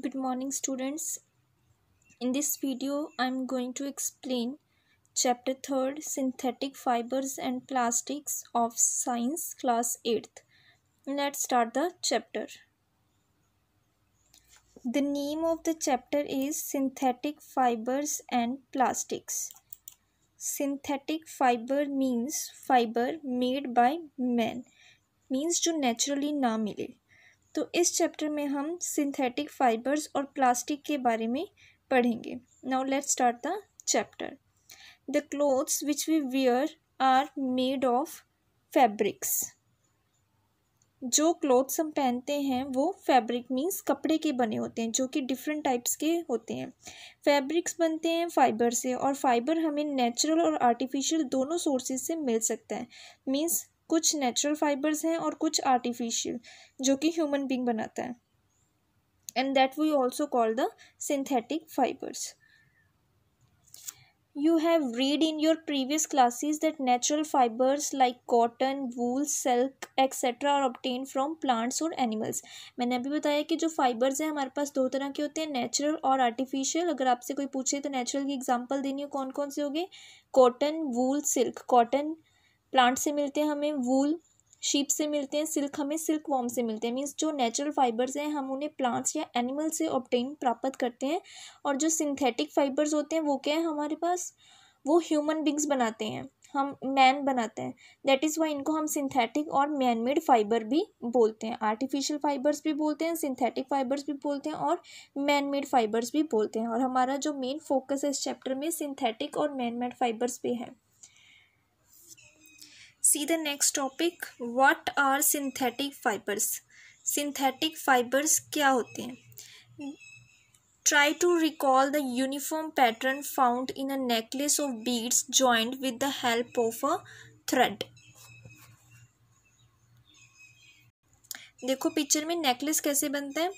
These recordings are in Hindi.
good morning students in this video i'm going to explain chapter 3 synthetic fibers and plastics of science class 8th let's start the chapter the name of the chapter is synthetic fibers and plastics synthetic fiber means fiber made by man means to naturally ना तो इस चैप्टर में हम सिंथेटिक फाइबर्स और प्लास्टिक के बारे में पढ़ेंगे now let's start the chapter the clothes which we wear are made of fabrics जो क्लोथ्स हम पहनते हैं वो फैब्रिक मीन्स कपड़े के बने होते हैं जो कि डिफरेंट टाइप्स के होते हैं फैब्रिक्स बनते हैं फाइबर से और फाइबर हमें नेचुरल और आर्टिफिशियल दोनों सोर्सेज से मिल सकता है मीन्स कुछ नेचुरल फाइबर्स हैं और कुछ आर्टिफिशियल जो कि ह्यूमन बींग बनाता है and that we also call the synthetic fibres you have read in your previous classes that natural fibres like cotton wool silk etcetera are obtained from plants और एनिमल्स मैंने अभी बताया कि जो फाइबर्स हैं हमारे पास दो तरह के होते हैं नेचुरल और आर्टिफिशियल अगर आपसे कोई पूछे तो नेचुरल की एग्जाम्पल देनी हो कौन कौन से हो गए cotton wool silk cotton plant से मिलते हैं हमें वूल शीप से मिलते हैं सिल्क हमें सिल्क वॉम से मिलते हैं मीन्स जो नेचुरल फाइबर्स हैं हम उन्हें प्लांट्स या एनिमल से ऑप्टेन प्राप्त करते हैं और जो सिंथेटिक फाइबर्स होते हैं वो क्या है हमारे पास वो ह्यूमन बींग्स बनाते हैं हम मैन बनाते हैं दैट इज़ वाई इनको हम सिंथेटिक और मैन मेड फाइबर भी बोलते हैं आर्टिफिशियल फाइबर्स भी बोलते हैं सिंथेटिक फाइबर्स भी बोलते हैं और मैन मेड फाइबर्स भी बोलते हैं और हमारा जो मेन फोकस है इस चैप्टर में सिंथेटिक और मैन मेड फाइबर्स पे है see the next topic what are synthetic fibers synthetic fibers क्या होते हैं try to recall the uniform pattern found in a necklace of beads joined with the help of a thread देखो पिक्चर में नेकलेस कैसे बनते हैं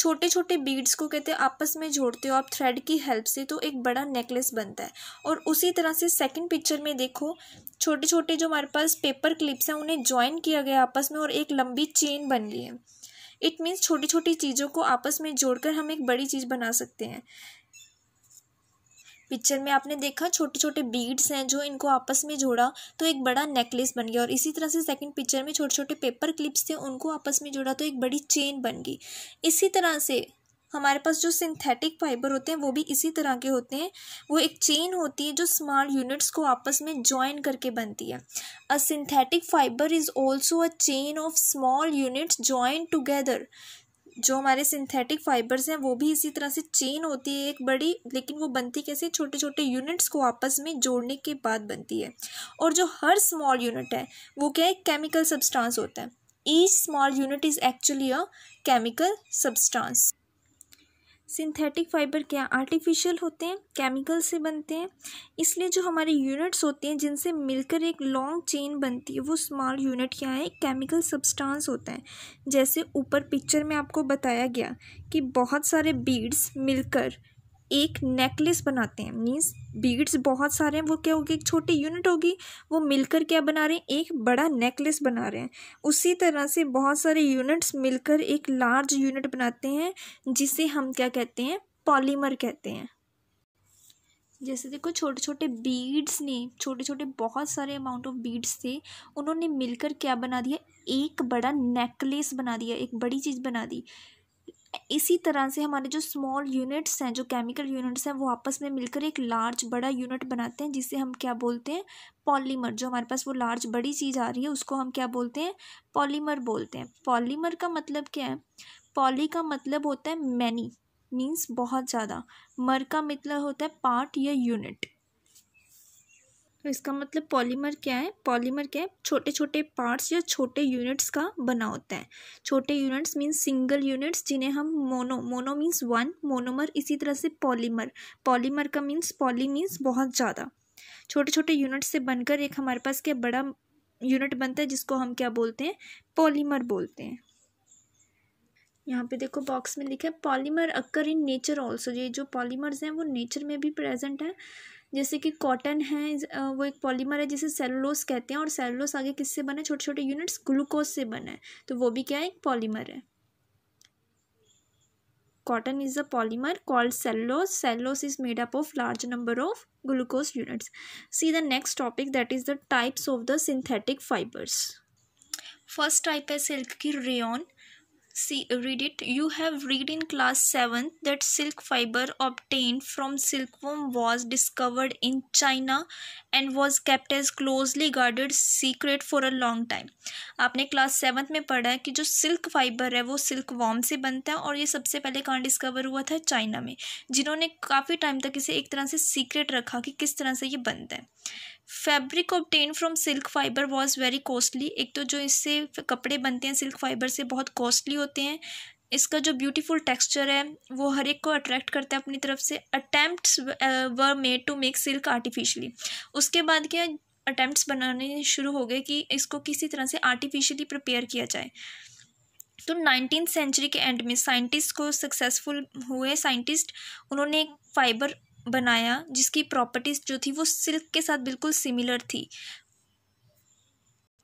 छोटे छोटे बीड्स को कहते हैं आपस में जोड़ते हो आप थ्रेड की हेल्प से तो एक बड़ा नेकलेस बनता है और उसी तरह से सेकंड पिक्चर में देखो छोटे छोटे जो हमारे पास पेपर क्लिप्स हैं उन्हें ज्वाइन किया गया आपस में और एक लंबी चेन बन गई है इट मीन्स छोटी छोटी चीज़ों को आपस में जोड़कर हम एक बड़ी चीज़ बना सकते हैं पिक्चर में आपने देखा छोटे छोटे बीड्स हैं जो इनको आपस में जोड़ा तो एक बड़ा नेकलेस बन गया और इसी तरह से सेकंड पिक्चर में छोटे छोटे पेपर क्लिप्स थे उनको आपस में जोड़ा तो एक बड़ी चेन बन गई इसी तरह से हमारे पास जो सिंथेटिक फाइबर होते हैं वो भी इसी तरह के होते हैं वो एक चेन होती है जो स्मॉल यूनिट्स को आपस में ज्वाइन करके बनती है a synthetic fibre is also a chain of small units join together जो हमारे सिंथेटिक फाइबर्स हैं वो भी इसी तरह से चेन होती है एक बड़ी लेकिन वो बनती कैसे छोटे छोटे यूनिट्स को आपस में जोड़ने के बाद बनती है और जो हर स्मॉल यूनिट है वो क्या है केमिकल सब्सटेंस होता है each small unit is actually a chemical substance synthetic fibre क्या आर्टिफिशियल होते हैं केमिकल से बनते हैं इसलिए जो हमारे यूनिट्स होते हैं जिनसे मिलकर एक लॉन्ग चेन बनती है वो स्मॉल यूनिट क्या है केमिकल सब्सटेंस होता है जैसे ऊपर पिक्चर में आपको बताया गया कि बहुत सारे बीड्स मिलकर एक नेकलेस बनाते हैं मीन्स बीड्स बहुत सारे हैं वो क्या होगी एक छोटी यूनिट होगी वो मिलकर क्या बना रहे हैं एक बड़ा नेकलेस बना रहे हैं उसी तरह से बहुत सारे यूनिट्स मिलकर एक लार्ज यूनिट बनाते हैं जिसे हम क्या कहते हैं पॉलीमर कहते हैं जैसे देखो छोटे छोटे बीड्स ने छोटे छोटे बहुत सारे अमाउंट ऑफ बीड्स थे उन्होंने मिलकर क्या बना दिया एक बड़ा नेकलेस बना दिया एक बड़ी चीज़ बना दी इसी तरह से हमारे जो स्मॉल यूनिट्स हैं जो केमिकल यूनिट्स हैं वो आपस में मिलकर एक लार्ज बड़ा यूनिट बनाते हैं जिसे हम क्या बोलते हैं पॉलीमर जो हमारे पास वो लार्ज बड़ी चीज़ आ रही है उसको हम क्या बोलते हैं पॉलीमर बोलते हैं पॉलीमर का मतलब क्या है पॉली का मतलब होता है मैनी मीन्स बहुत ज़्यादा मर का मतलब होता है पार्ट या यूनिट तो इसका मतलब पॉलीमर क्या है पॉलीमर क्या है छोटे छोटे पार्ट्स या छोटे यूनिट्स का बना होता है छोटे यूनिट्स मीन्स सिंगल यूनिट्स जिन्हें हम mono mono means one monomer इसी तरह से पॉलीमर पॉलीमर का मीन्स पॉली मीन्स बहुत ज़्यादा छोटे छोटे यूनिट्स से बनकर एक हमारे पास क्या बड़ा यूनिट बनता है जिसको हम क्या बोलते हैं पॉलीमर बोलते हैं यहाँ पे देखो बॉक्स में लिखा है polymer occur in nature also ये जो पॉलीमर्स हैं वो नेचर में भी प्रेजेंट है जैसे कि कॉटन है वो एक पॉलीमर है जिसे सेलुलोस कहते हैं और सेलुलोस आगे किससे बने छोटे छोटे यूनिट्स ग्लूकोज से बने तो वो भी क्या है एक पॉलीमर है cotton is a polymer called cellulose cellulose is made up of large number of glucose units see the next topic that is the types of the synthetic fibres first type है सिल्क की rayon see read it you have read in class 7 that silk fiber obtained from silkworm was discovered in china and was kept as closely guarded secret for a long time aapne class 7th mein padha hai ki jo silk fiber hai wo silkworm se banta hai aur ye sabse pehle kahan discover hua tha china mein jinhone kafi time tak ise ek tarah se secret rakha ki kis tarah se ye banta hai fabric obtained from silk fibre was very costly एक तो जो इससे कपड़े बनते हैं सिल्क फाइबर से बहुत कॉस्टली होते हैं इसका जो ब्यूटीफुल टेक्सचर है वो हर एक को अट्रैक्ट करता है अपनी तरफ से attempts were made to make silk artificially उसके बाद क्या अटैम्प्ट बनाने शुरू हो गए कि इसको किसी तरह से आर्टिफिशियली प्रिपेयर किया जाए तो नाइनटीन सेंचुरी के एंड में साइंटिस्ट को सक्सेसफुल हुए साइंटिस्ट उन्होंने फाइबर बनाया जिसकी प्रॉपर्टीज़ जो थी वो सिल्क के साथ बिल्कुल सिमिलर थी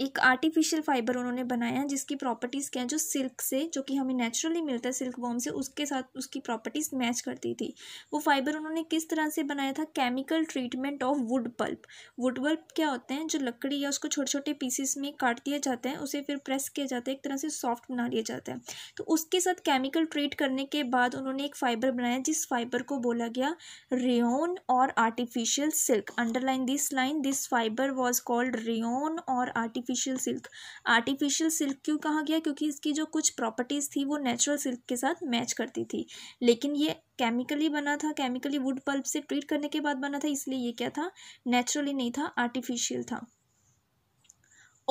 एक आर्टिफिशियल फाइबर उन्होंने बनाया है जिसकी प्रॉपर्टीज़ क्या है जो सिल्क से जो कि हमें नेचुरली मिलता है सिल्क वॉम से उसके साथ उसकी प्रॉपर्टीज़ मैच करती थी वो फाइबर उन्होंने किस तरह से बनाया था chemical treatment of wood pulp wood pulp क्या होते हैं जो लकड़ी या उसको छोटे छोटे पीसेस में काट दिया जाता है उसे फिर प्रेस किया जाता है एक तरह से सॉफ्ट बना लिया जाता है तो उसके साथ केमिकल ट्रीट करने के बाद उन्होंने एक फाइबर बनाया जिस फाइबर को बोला गया rayon or artificial silk underline this line this fibre was called rayon or artificial artificial silk artificial silk क्यों कहा गया क्योंकि इसकी जो कुछ प्रॉपर्टीज़ थी वो नेचुरल सिल्क के साथ मैच करती थी लेकिन ये केमिकली बना था केमिकली वुड पल्प से ट्रीट करने के बाद बना था इसलिए ये क्या था नेचुरली नहीं था आर्टिफिशियल था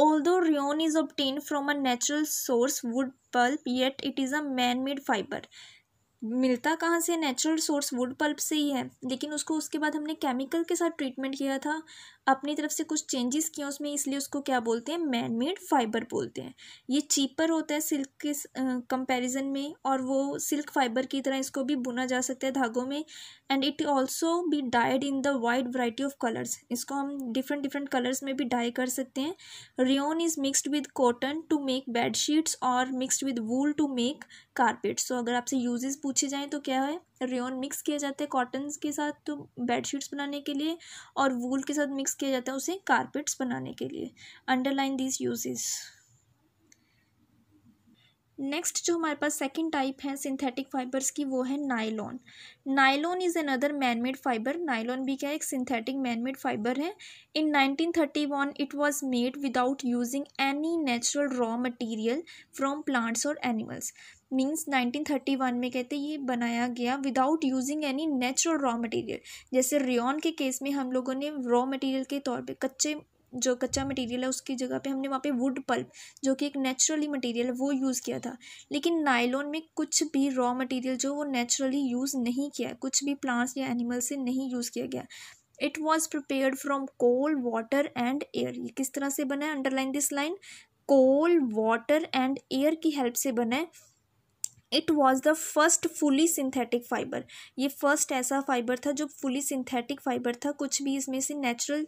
although rayon is obtained from a natural source wood pulp yet it is a man made fiber मिलता कहाँ से नेचुरल सोर्स वुड पल्प से ही है लेकिन उसको उसके बाद हमने केमिकल के साथ ट्रीटमेंट किया था अपनी तरफ से कुछ चेंजेस किए उसमें इसलिए उसको क्या बोलते हैं मैन मेड फाइबर बोलते हैं ये चीपर होता है सिल्क के कंपैरिजन में और वो सिल्क फाइबर की तरह इसको भी बुना जा सकता है धागों में and it also be dyed in the wide variety of colours इसको हम डिफरेंट डिफरेंट कलर्स में भी डाई कर सकते हैं rayon is mixed with cotton to make bedsheets और mixed with wool to make carpet so अगर आपसे यूजेज पूछे जाएँ तो क्या है रेन मिक्स किया जाता है कॉटन के साथ तो बेडशीट्स बनाने के लिए और वूल के साथ मिक्स किया जाता है उसे कारपेट्स बनाने के लिए अंडरलाइन दिस यूजेस नेक्स्ट जो हमारे पास सेकंड टाइप है सिंथेटिक फाइबर्स की वो है nylon nylon is another made fibre nylon भी क्या है एक सिंथेटिक मैनमेड फाइबर है in 1931 it was made without using any natural raw material from plants और एनिमल्स मीन्स 1931 में कहते ये बनाया गया without using any natural raw material जैसे रियॉन के केस में हम लोगों ने रॉ मटेरियल के तौर पे कच्चे जो कच्चा मटेरियल है उसकी जगह पे हमने वहाँ पे वुड पल्प जो कि एक नेचुरली मटेरियल है वो यूज़ किया था लेकिन नायलोन में कुछ भी रॉ मटेरियल जो वो नेचुरली यूज़ नहीं किया कुछ भी प्लांट्स या एनिमल से नहीं यूज़ किया गया it was prepared from coal water and air ये किस तरह से बना है underline this line coal water and air की हेल्प से बना है it was the first fully synthetic fibre ये फर्स्ट ऐसा फाइबर था जो फुली सिंथेटिक फाइबर था कुछ भी इसमें से नेचुरल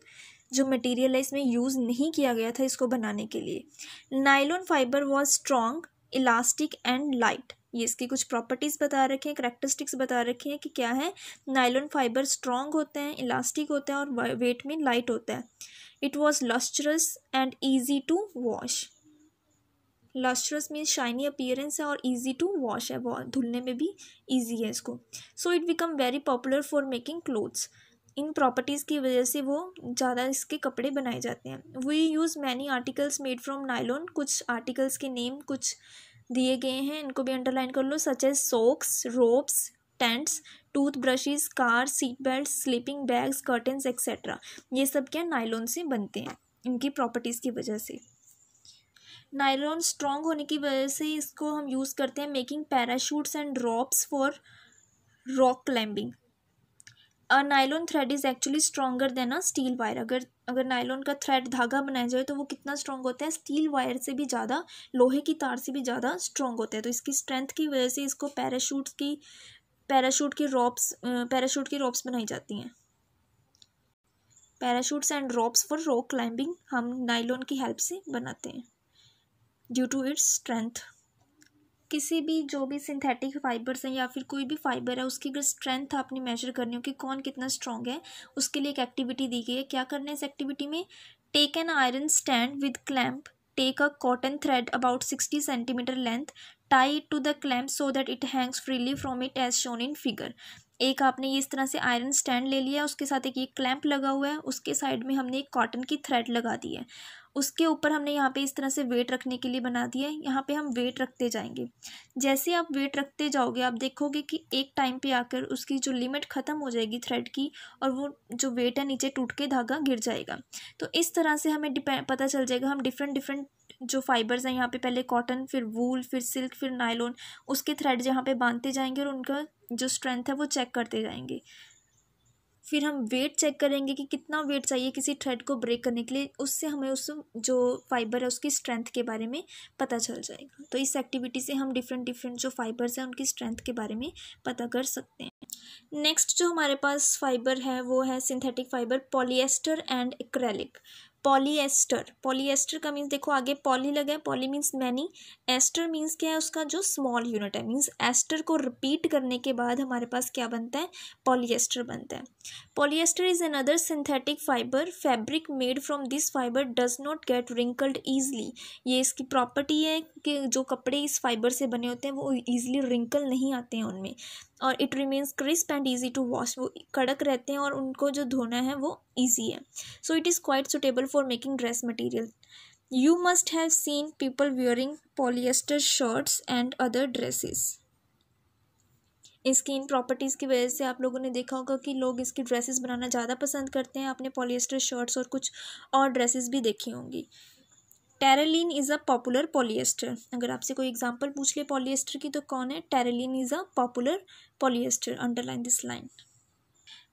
जो मटेरियल है इसमें यूज़ नहीं किया गया था इसको बनाने के लिए nylon fibre was strong elastic and light ये इसकी कुछ प्रॉपर्टीज़ बता रखे हैं करेक्टरिस्टिक्स बता रखे हैं कि क्या है नाइलोन फाइबर स्ट्रॉन्ग होते हैं इलास्टिक होते हैं और वेट में लाइट होता है it was lustrous and easy to wash lustrous means shiny appearance है और ईजी टू वॉश है धुलने में भी ईजी है इसको so it become very popular for making clothes इन प्रॉपर्टीज़ की वजह से वो ज़्यादा इसके कपड़े बनाए जाते हैं we use many articles made from nylon कुछ आर्टिकल्स के नेम कुछ दिए गए हैं इनको भी अंडरलाइन कर लो such as socks ropes tents tooth brushes car seat belt sleeping bags curtains etcetera ये सब क्या नाइलोन से बनते हैं इनकी प्रॉपर्टीज़ की वजह से नायलॉन स्ट्रॉन्ग होने की वजह से इसको हम यूज़ करते हैं making parachutes and drops for rock climbing a nylon thread is actually stronger than a steel wire अगर अगर नायलॉन का थ्रेड धागा बनाया जाए तो वो कितना स्ट्रॉन्ग होता है स्टील वायर से भी ज़्यादा लोहे की तार से भी ज़्यादा स्ट्रॉन्ग होता है तो इसकी स्ट्रेंथ की वजह से इसको पैराशूट्स की पैराशूट की रॉप्स पैराशूट की रॉप्स बनाई जाती हैं parachutes and ropes for rock climbing हम नायलॉन की हेल्प से बनाते हैं ड्यू टू इट्स स्ट्रेंथ किसी भी जो भी सिंथेटिक फाइबर्स हैं या फिर कोई भी फाइबर है उसकी अगर स्ट्रेंथ आपने मेजर करनी हो कि कौन कितना स्ट्रॉन्ग है उसके लिए एक एक्टिविटी दी गई है क्या करना है इस एक्टिविटी में take an iron stand with clamp take a cotton thread about sixty centimetre length tie to the clamp so that it hangs freely from it as shown in figure एक आपने ये इस तरह से आयरन स्टैंड ले लिया उसके साथ एक ये क्लैंप लगा हुआ है उसके साइड में हमने एक कॉटन की थ्रेड लगा दी है उसके ऊपर हमने यहाँ पे इस तरह से वेट रखने के लिए बना दिया है यहाँ पे हम वेट रखते जाएंगे जैसे आप वेट रखते जाओगे आप देखोगे कि एक टाइम पे आकर उसकी जो लिमिट ख़त्म हो जाएगी थ्रेड की और वो जो वेट है नीचे टूट के धागा गिर जाएगा तो इस तरह से हमें पता चल जाएगा हम डिफरेंट डिफरेंट जो फाइबर्स हैं यहाँ पे पहले कॉटन फिर वूल फिर सिल्क फिर नायलोन उसके थ्रेड यहाँ पे बांधते जाएंगे और उनका जो स्ट्रेंथ है वो चेक करते जाएंगे फिर हम वेट चेक करेंगे कि कितना वेट चाहिए किसी थ्रेड को ब्रेक करने के लिए उससे हमें उस जो फाइबर है उसकी स्ट्रेंथ के बारे में पता चल जाएगा तो इस एक्टिविटी से हम डिफरेंट डिफरेंट जो फाइबर्स हैं उनकी स्ट्रेंथ के बारे में पता कर सकते हैं नेक्स्ट जो हमारे पास फाइबर है वो है synthetic fibre polyester and acrylic polyester polyester का मीन्स देखो आगे पॉली लगा है poly means many ester means क्या है उसका जो स्मॉल यूनिट है मीन्स एस्टर को रिपीट करने के बाद हमारे पास क्या बनता है पॉलीएस्टर बनता है polyester is another synthetic fibre fabric made from this fibre does not get wrinkled easily ये इसकी प्रॉपर्टी है कि जो कपड़े इस फाइबर से बने होते हैं वो ईजिली रिंकल नहीं आते हैं उनमें और it remains crisp and easy to wash वो कड़क रहते हैं और उनको जो धोना है वो easy है so it is quite suitable for making dress material you must have seen people wearing polyester shirts and other dresses इसकी इन प्रॉपर्टीज़ की वजह से आप लोगों ने देखा होगा कि लोग इसकी ड्रेसेस बनाना ज़्यादा पसंद करते हैं आपने पॉलिएस्टर शर्ट्स और कुछ और ड्रेसेस भी देखी होंगी terylene is a popular polyester अगर आपसे कोई एग्जांपल पूछ ले पॉलिएस्टर की तो कौन है terylene is a popular polyester underline this line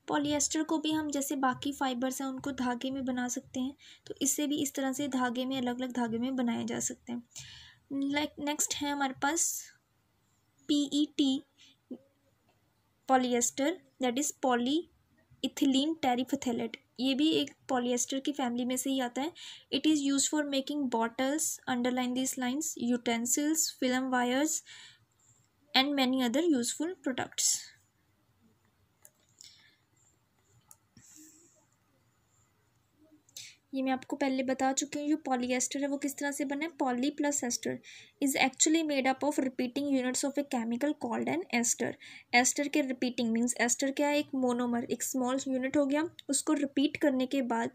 polyester को भी हम जैसे बाकी फ़ाइबर्स हैं उनको धागे में बना सकते हैं तो इससे भी इस तरह से धागे में अलग अलग धागे में बनाए जा सकते हैं लाइक नेक्स्ट है हमारे पास P E T polyester that is poly ethylene terephthalate ये भी एक पॉलिएस्टर की फैमिली में से ही आता है it is use for making bottles underline this lines utensils film wires and many other useful products ये मैं आपको पहले बता चुकी हूँ जो पॉलीएस्टर है वो किस तरह से बना है poly plus ester is actually made up of repeating units of a chemical called an ester ester के रिपीटिंग मीन्स एस्टर क्या है एक मोनोमर एक स्मॉल यूनिट हो गया उसको रिपीट करने के बाद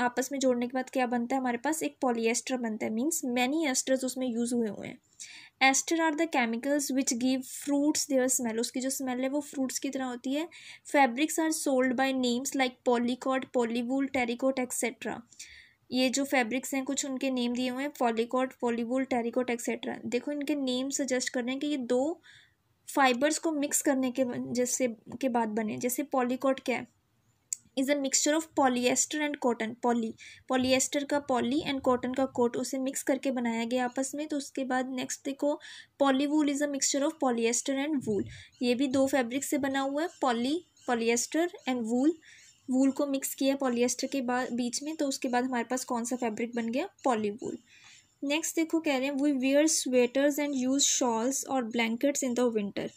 आपस में जोड़ने के बाद क्या बनता है हमारे पास एक पॉलीएस्टर बनता है मीन्स मैनी एस्टर्स उसमें यूज़ हुए हुए हैं ester are the chemicals which give fruits their smell उसकी जो स्मेल है वो फ्रूट्स की तरह होती है fabrics are sold by names like polycot polywool terrycot etcetera ये जो फैब्रिक्स हैं कुछ उनके नेम दिए हुए हैं पॉलीकॉट पॉलीवुल टेरिकोट एक्सेट्रा देखो इनके नेम सजेस्ट कर रहे हैं कि ये दो फाइबर्स को मिक्स करने के जैसे के बाद बने जैसे पॉलीकॉट क्या है is a mixture of polyester and cotton poly polyester का पॉली एंड कॉटन का कोट उसे मिक्स करके बनाया गया आपस में तो उसके बाद नेक्स्ट देखो polywool is a mixture of polyester and wool ये भी दो फैब्रिक से बना हुआ है poly polyester and wool wool को मिक्स किया पॉलीएस्टर के बाद बीच में तो उसके बाद हमारे पास कौन सा फैब्रिक बन गया पॉलीवूल नेक्स्ट देखो कह रहे हैं we wear sweaters and use shawls और blankets in the winter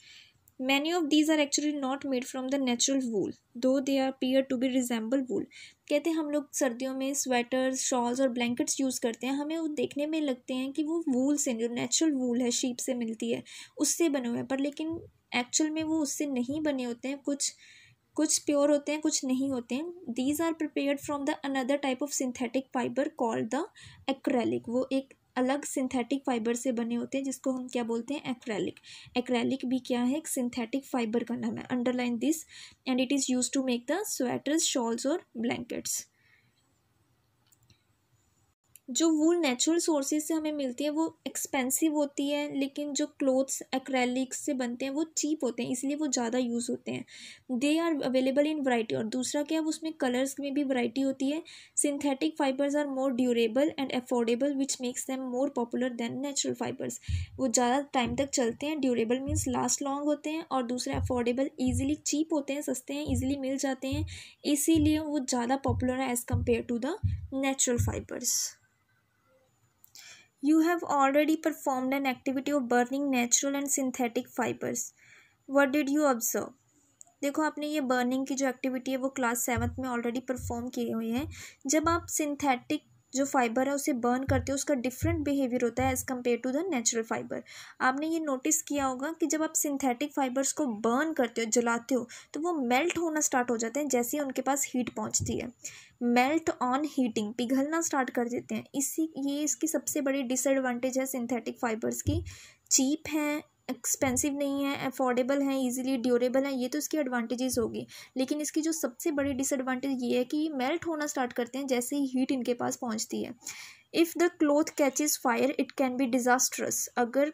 many of these are actually not made from the natural wool though they appear to be resemble wool कहते हैं हम लोग सर्दियों में स्वेटर्स शॉल्स और ब्लैंकेट्स यूज़ करते हैं हमें वो देखने में लगते हैं कि वो वूल से जो नेचुरल वूल है शीप से मिलती है उससे बने हुए हैं पर लेकिन एक्चुअल में वो उससे नहीं बने होते हैं कुछ कुछ प्योर होते हैं कुछ नहीं होते हैं these are prepare from the another type of synthetic fibre called the acrylic वो एक अलग सिंथेटिक फाइबर से बने होते हैं जिसको हम क्या बोलते हैं एक्रेलिक एक्रेलिक भी क्या है एक सिंथेटिक फाइबर का नाम है underline this and it is use to make the sweaters shawls और ब्लैंकेट्स जो वूल नेचुरल सोर्सेज से हमें मिलती है वो एक्सपेंसिव होती है लेकिन जो क्लोथ्स एक्रेलिक्स से बनते हैं वो चीप होते हैं इसलिए वो ज़्यादा यूज़ होते हैं they are available in variety और दूसरा क्या है उसमें कलर्स में भी वराइटी होती है synthetic fibres are more durable and affordable which makes them more popular than natural fibres वो ज़्यादा टाइम तक चलते हैं ड्यूरेबल मीन्स लास्ट लॉन्ग होते हैं और दूसरे अफोर्डेबल ईजिली चीप होते हैं सस्ते हैं ईजिली मिल जाते हैं इसीलिए वो ज़्यादा पॉपुलर है as compare to the natural fibres you have already performed an activity of burning natural and synthetic fibers what did you observe देखो आपने ये बर्निंग की जो एक्टिविटी है वो क्लास सेवन्थ में ऑलरेडी परफॉर्म किए हुए हैं जब आप सिंथेटिक जो फाइबर है उसे बर्न करते हो उसका डिफरेंट बिहेवियर होता है as compare to the natural fibre आपने ये नोटिस किया होगा कि जब आप सिंथेटिक फाइबर्स को बर्न करते हो जलाते हो तो वो मेल्ट होना स्टार्ट हो जाते हैं जैसे ही उनके पास हीट पहुँचती है मेल्ट ऑन हीटिंग पिघलना स्टार्ट कर देते हैं इसी ये इसकी सबसे बड़ी डिसएडवांटेज है सिंथेटिक फाइबर्स की चीप हैं एक्सपेंसिव नहीं है अफोर्डेबल है इजीली ड्यूरेबल है ये तो इसकी एडवांटेजेस होगी लेकिन इसकी जो सबसे बड़ी डिसएडवांटेज ये है कि मेल्ट होना स्टार्ट करते हैं जैसे ही हीट इनके पास पहुंचती है if the cloth catches fire it can be disastrous अगर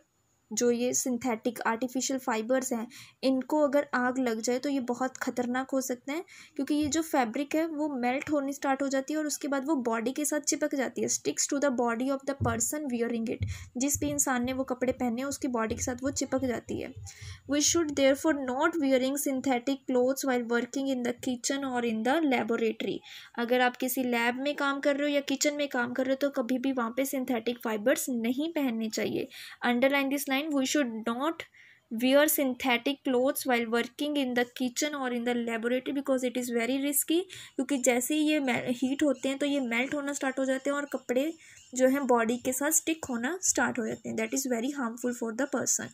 जो ये सिंथेटिक आर्टिफिशियल फाइबर्स हैं इनको अगर आग लग जाए तो ये बहुत ख़तरनाक हो सकते हैं क्योंकि ये जो फैब्रिक है वो मेल्ट होनी स्टार्ट हो जाती है और उसके बाद वो बॉडी के साथ चिपक जाती है sticks to the body of the person wearing it जिस भी इंसान ने वो कपड़े पहने उसकी बॉडी के साथ वो चिपक जाती है we should therefore not wearing synthetic clothes while working in the kitchen और इन द लेबोरेटरी अगर आप किसी लैब में काम कर रहे हो या किचन में काम कर रहे हो तो कभी भी वहाँ पे सिंथेटिक फाइबर्स नहीं पहनने चाहिए underline this line nine we should not wear synthetic clothes while working in the kitchen और in the laboratory because it is very risky क्योंकि जैसे ही ये हीट होते हैं तो ये मेल्ट होना स्टार्ट हो जाते हैं और कपड़े जो हैं बॉडी के साथ स्टिक होना स्टार्ट हो जाते हैं that is very harmful for the person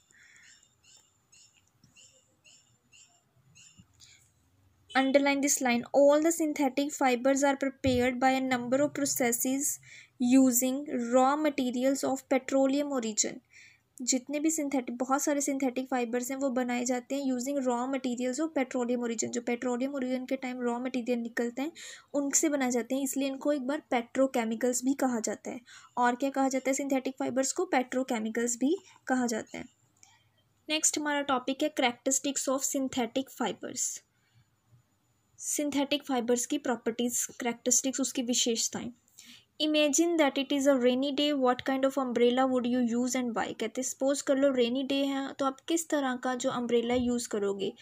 underline this line all the synthetic fibers are prepared by a number of processes using raw materials of petroleum origin जितने भी सिंथेटिक बहुत सारे सिंथेटिक फाइबर्स हैं वो बनाए जाते हैं यूजिंग रॉ मटेरियल्स और पेट्रोलियम ओरिजिन जो पेट्रोलियम ओरिजिन के टाइम रॉ मटेरियल निकलते हैं उनसे बनाए जाते हैं इसलिए इनको एक बार पेट्रोकेमिकल्स भी कहा जाता है और क्या कहा जाता है सिंथेटिक फाइबर्स को पेट्रोकेमिकल्स भी कहा जाता है नेक्स्ट हमारा टॉपिक है characteristics of synthetic fibres synthetic fibres की प्रॉपर्टीज़ करैक्टरिस्टिक्स उसकी विशेषताएँ imagine that it is a rainy day what kind of umbrella would you use and why कहते सपोज कर लो रेनी डे है तो आप किस तरह का जो अम्ब्रेला यूज़ करोगे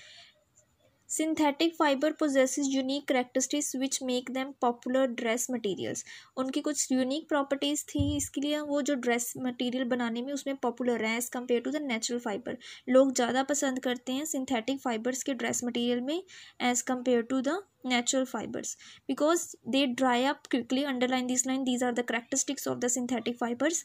synthetic fibre possesses unique characteristics which make them popular dress materials उनकी कुछ यूनिक प्रॉपर्टीज़ थी इसके लिए वो जो ड्रेस मटेरियल बनाने में उसमें पॉपुलर हैं as compare to the natural fibre लोग ज़्यादा पसंद करते हैं सिंथेटिक फाइबर्स के ड्रेस मटेरियल में as compare to the natural fibres because they dry up quickly underline this line these are the characteristics of the synthetic fibres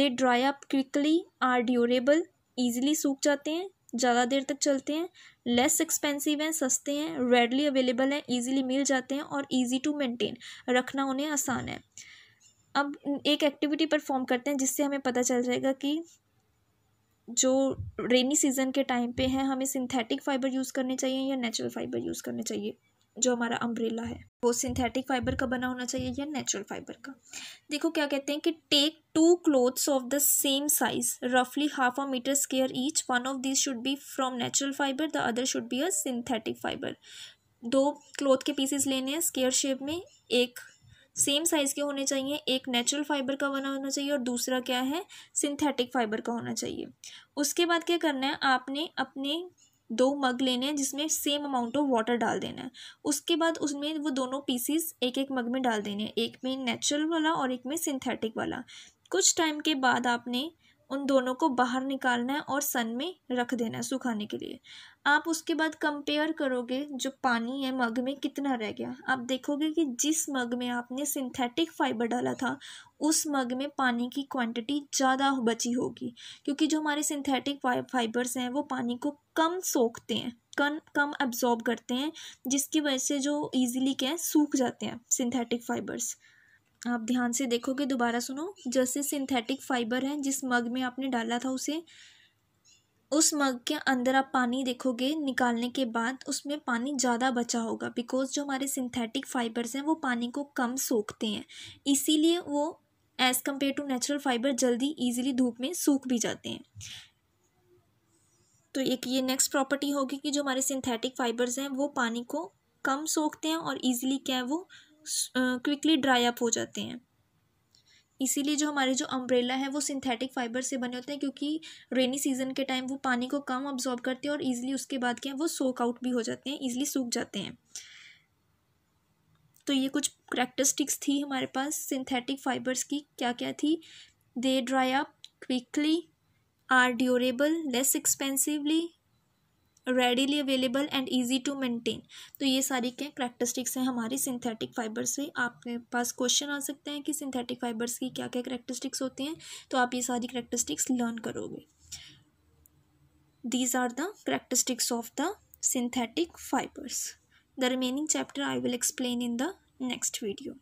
they dry up quickly are durable easily सूख जाते हैं ज़्यादा देर तक चलते हैं लेस एक्सपेंसिव हैं सस्ते हैं रेडली अवेलेबल हैं ईजिली मिल जाते हैं और ईजी टू मेनटेन रखना उन्हें आसान है अब एक एक्टिविटी परफॉर्म करते हैं जिससे हमें पता चल जाएगा कि जो रेनी सीज़न के टाइम पे हैं हमें सिंथेटिक फ़ाइबर यूज़ करने चाहिए या नेचुरल फ़ाइबर यूज़ करने चाहिए जो हमारा अम्ब्रेला है वो सिंथेटिक फाइबर का बना होना चाहिए या नेचुरल फाइबर का देखो क्या कहते हैं कि take two clothes of the same size रफली half a metre square each one of this should be from natural fibre the other should be a synthetic fibre दो क्लोथ के पीसेस लेने हैं स्केयर शेप में एक सेम साइज़ के होने चाहिए एक नेचुरल फाइबर का बना होना चाहिए और दूसरा क्या है सिंथेटिक फाइबर का होना चाहिए उसके बाद क्या करना है आपने अपने दो मग लेने हैं जिसमें सेम अमाउंट ऑफ वाटर डाल देना है उसके बाद उसमें वो दोनों पीसीस एक एक मग में डाल देने हैं एक में नेचुरल वाला और एक में सिंथेटिक वाला कुछ टाइम के बाद आपने उन दोनों को बाहर निकालना है और सन में रख देना है सुखाने के लिए आप उसके बाद कंपेयर करोगे जो पानी है मग में कितना रह गया आप देखोगे कि जिस मग में आपने सिंथेटिक फाइबर डाला था उस मग में पानी की क्वांटिटी ज़्यादा बची होगी क्योंकि जो हमारे सिंथेटिक फाइबर्स हैं वो पानी को कम सोखते हैं कम कम एब्जॉर्ब करते हैं जिसकी वजह से जो ईजिली क्या है सूख जाते हैं सिंथेटिक फाइबर्स आप ध्यान से देखोगे दोबारा सुनो जैसे सिंथेटिक फाइबर है जिस मग में आपने डाला था उसे उस मग के अंदर आप पानी देखोगे निकालने के बाद उसमें पानी ज़्यादा बचा होगा बिकॉज जो हमारे सिंथेटिक फाइबर्स हैं वो पानी को कम सोखते हैं इसीलिए वो as compare to natural fibre जल्दी ईजिली धूप में सूख भी जाते हैं तो एक ये नेक्स्ट प्रॉपर्टी होगी कि जो हमारे सिंथेटिक फाइबर्स हैं वो पानी को कम सोखते हैं और ईजिली क्या है वो क्विकली ड्राई अप हो जाते हैं इसीलिए जो हमारे जो अम्ब्रेला है वो सिंथेटिक फाइबर से बने होते हैं क्योंकि रेनी सीजन के टाइम वो पानी को कम अब्जॉर्ब करते हैं और ईजिली उसके बाद क्या है वो सोक आउट भी हो जाते हैं ईजिली सूख जाते हैं तो ये कुछ करेक्टरिस्टिक्स थी हमारे पास सिंथेटिक फाइबर्स की क्या क्या थी they dry up quickly are durable less expensively readily available and easy to maintain तो ये सारी क्या करेक्टरिस्टिक्स हैं हमारी सिंथेटिक फाइबर से आपके पास क्वेश्चन आ सकते हैं कि सिंथेटिक फाइबर्स की क्या क्या करेक्टरिस्टिक्स होती हैं तो आप ये सारी करेक्टरिस्टिक्स लर्न करोगे these are the characteristics of the synthetic fibres the remaining chapter I will explain in the next video